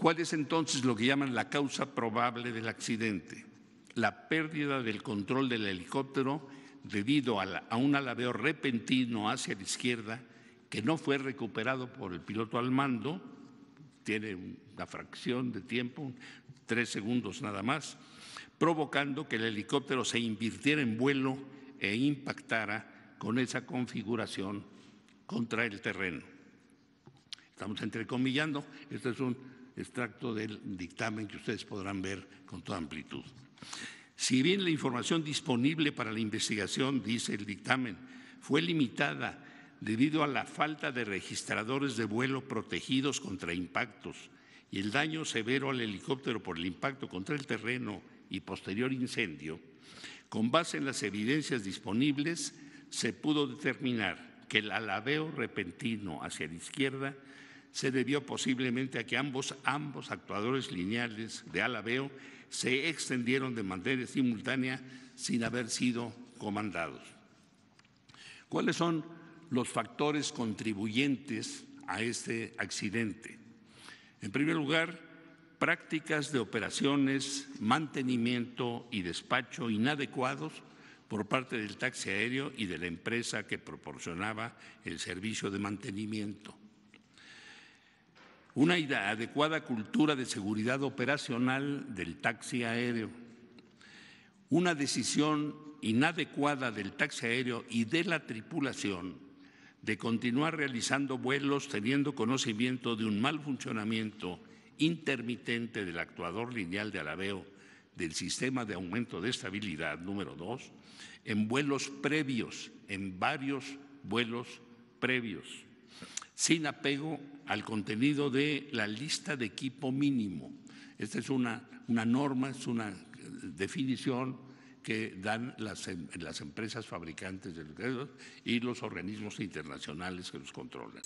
¿Cuál es entonces lo que llaman la causa probable del accidente? La pérdida del control del helicóptero debido a, un alabeo repentino hacia la izquierda que no fue recuperado por el piloto al mando, tiene una fracción de tiempo, tres segundos nada más, provocando que el helicóptero se invirtiera en vuelo e impactara con esa configuración contra el terreno. Estamos entrecomillando, esto es un extracto del dictamen que ustedes podrán ver con toda amplitud. Si bien la información disponible para la investigación, dice el dictamen, fue limitada debido a la falta de registradores de vuelo protegidos contra impactos y el daño severo al helicóptero por el impacto contra el terreno y posterior incendio, con base en las evidencias disponibles, se pudo determinar que el alabeo repentino hacia la izquierda se debió posiblemente a que ambos, actuadores lineales de alabeo se extendieron de manera simultánea sin haber sido comandados. ¿Cuáles son los factores contribuyentes a este accidente? En primer lugar, prácticas de operaciones, mantenimiento y despacho inadecuados por parte del taxi aéreo y de la empresa que proporcionaba el servicio de mantenimiento una adecuada cultura de seguridad operacional del taxi aéreo, una decisión inadecuada del taxi aéreo y de la tripulación de continuar realizando vuelos teniendo conocimiento de un mal funcionamiento intermitente del actuador lineal de alabeo del sistema de aumento de estabilidad número 2 en vuelos previos, en varios vuelos previos sin apego al contenido de la lista de equipo mínimo. Esta es una, una norma, es una definición que dan las, em, las empresas fabricantes de los y los organismos internacionales que los controlan.